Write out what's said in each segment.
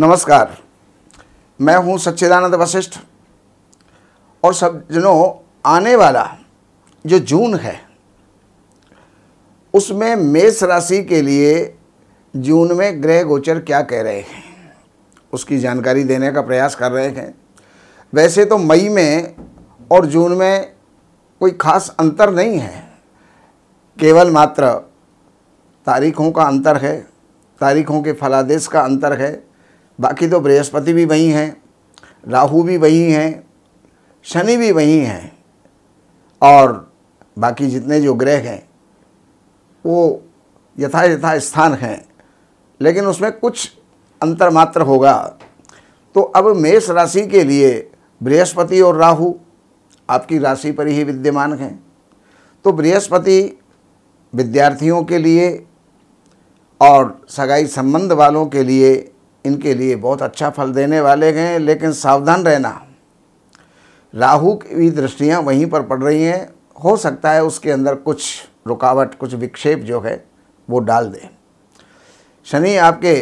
नमस्कार मैं हूं सच्चिदानंद वशिष्ठ और सब जनों आने वाला जो जून है उसमें मेष राशि के लिए जून में ग्रह गोचर क्या कह रहे हैं उसकी जानकारी देने का प्रयास कर रहे हैं वैसे तो मई में और जून में कोई खास अंतर नहीं है केवल मात्र तारीखों का अंतर है तारीखों के फलादेश का अंतर है बाकी तो बृहस्पति भी वहीं हैं राहु भी वहीं हैं शनि भी वहीं हैं और बाकी जितने जो ग्रह हैं वो यथा यथा स्थान हैं लेकिन उसमें कुछ अंतर मात्र होगा तो अब मेष राशि के लिए बृहस्पति और राहु आपकी राशि पर ही विद्यमान हैं तो बृहस्पति विद्यार्थियों के लिए और सगाई संबंध वालों के लिए इनके लिए बहुत अच्छा फल देने वाले हैं लेकिन सावधान रहना राहु की दृष्टियां वहीं पर पड़ रही हैं हो सकता है उसके अंदर कुछ रुकावट कुछ विक्षेप जो है वो डाल दें शनि आपके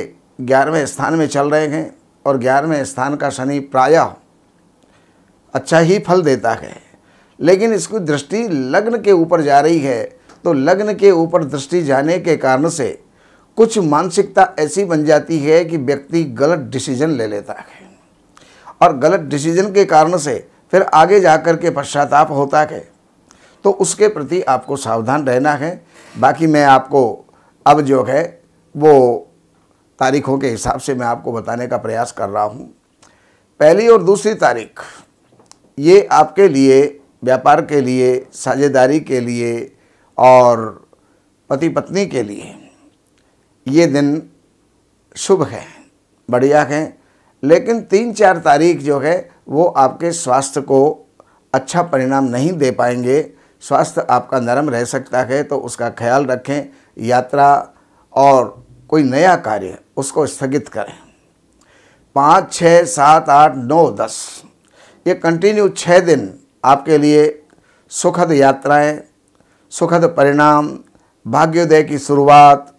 ग्यारहवें स्थान में चल रहे हैं और ग्यारहवें स्थान का शनि प्रायः अच्छा ही फल देता है लेकिन इसकी दृष्टि लग्न के ऊपर जा रही है तो लग्न के ऊपर दृष्टि जाने के कारण से कुछ मानसिकता ऐसी बन जाती है कि व्यक्ति गलत डिसीजन ले लेता है और गलत डिसीजन के कारण से फिर आगे जा कर के पश्चाताप होता है तो उसके प्रति आपको सावधान रहना है बाकी मैं आपको अब जो है वो तारीखों के हिसाब से मैं आपको बताने का प्रयास कर रहा हूँ पहली और दूसरी तारीख ये आपके लिए व्यापार के लिए साझेदारी के लिए और पति पत्नी के लिए ये दिन शुभ है बढ़िया है लेकिन तीन चार तारीख जो है वो आपके स्वास्थ्य को अच्छा परिणाम नहीं दे पाएंगे स्वास्थ्य आपका नरम रह सकता है तो उसका ख्याल रखें यात्रा और कोई नया कार्य उसको स्थगित करें पाँच छः सात आठ नौ दस ये कंटिन्यू छः दिन आपके लिए सुखद यात्राएं, सुखद परिणाम भाग्योदय की शुरुआत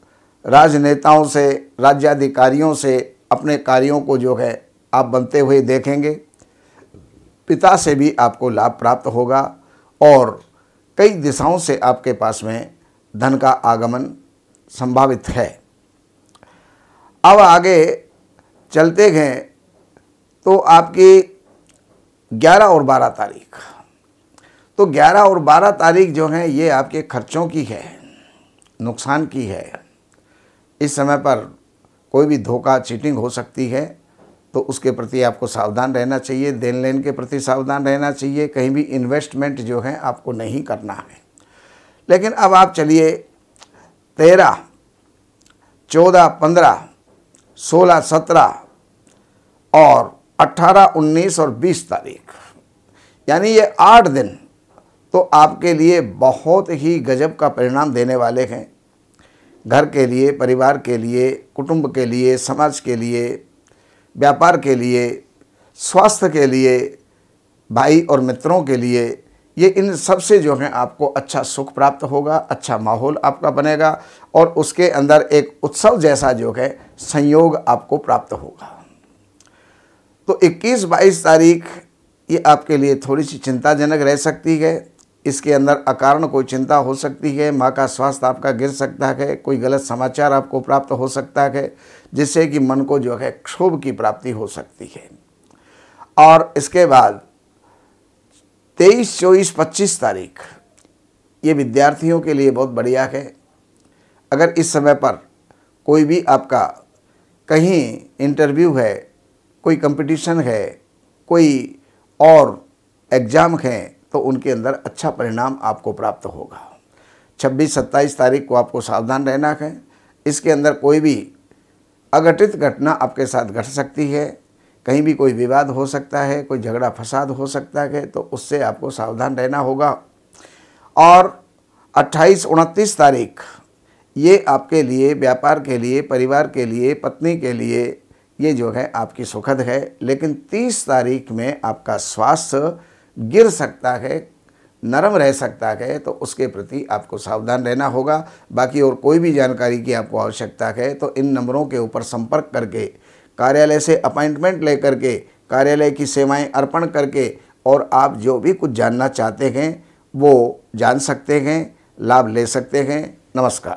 राजनेताओं से राज्याधिकारियों से अपने कार्यों को जो है आप बनते हुए देखेंगे पिता से भी आपको लाभ प्राप्त होगा और कई दिशाओं से आपके पास में धन का आगमन संभावित है अब आगे चलते गए तो आपकी 11 और 12 तारीख तो 11 और 12 तारीख जो है ये आपके खर्चों की है नुकसान की है इस समय पर कोई भी धोखा चीटिंग हो सकती है तो उसके प्रति आपको सावधान रहना चाहिए देन लेन के प्रति सावधान रहना चाहिए कहीं भी इन्वेस्टमेंट जो है आपको नहीं करना है लेकिन अब आप चलिए तेरह चौदह पंद्रह सोलह सत्रह और अट्ठारह उन्नीस और बीस तारीख यानी ये आठ दिन तो आपके लिए बहुत ही गजब का परिणाम देने वाले हैं घर के लिए परिवार के लिए कुटुंब के लिए समाज के लिए व्यापार के लिए स्वास्थ्य के लिए भाई और मित्रों के लिए ये इन सब से जो है आपको अच्छा सुख प्राप्त होगा अच्छा माहौल आपका बनेगा और उसके अंदर एक उत्सव जैसा जो है संयोग आपको प्राप्त होगा तो 21-22 तारीख ये आपके लिए थोड़ी सी चिंताजनक रह सकती है इसके अंदर अकारण कोई चिंता हो सकती है माँ का स्वास्थ्य आपका गिर सकता है कोई गलत समाचार आपको प्राप्त हो सकता है जिससे कि मन को जो है क्षोभ की प्राप्ति हो सकती है और इसके बाद तेईस चौबीस पच्चीस तारीख ये विद्यार्थियों के लिए बहुत बढ़िया है अगर इस समय पर कोई भी आपका कहीं इंटरव्यू है कोई कंपटीशन है कोई और एग्ज़ाम है तो उनके अंदर अच्छा परिणाम आपको प्राप्त होगा 26-27 तारीख को आपको सावधान रहना है इसके अंदर कोई भी अघटित घटना आपके साथ घट सकती है कहीं भी कोई विवाद हो सकता है कोई झगड़ा फसाद हो सकता है तो उससे आपको सावधान रहना होगा और 28 उनतीस तारीख ये आपके लिए व्यापार के लिए परिवार के लिए पत्नी के लिए ये जो है आपकी सुखद है लेकिन 30 तारीख में आपका स्वास्थ्य गिर सकता है नरम रह सकता है तो उसके प्रति आपको सावधान रहना होगा बाकी और कोई भी जानकारी की आपको आवश्यकता है तो इन नंबरों के ऊपर संपर्क करके कार्यालय से अपॉइंटमेंट लेकर के कार्यालय की सेवाएं अर्पण करके और आप जो भी कुछ जानना चाहते हैं वो जान सकते हैं लाभ ले सकते हैं नमस्कार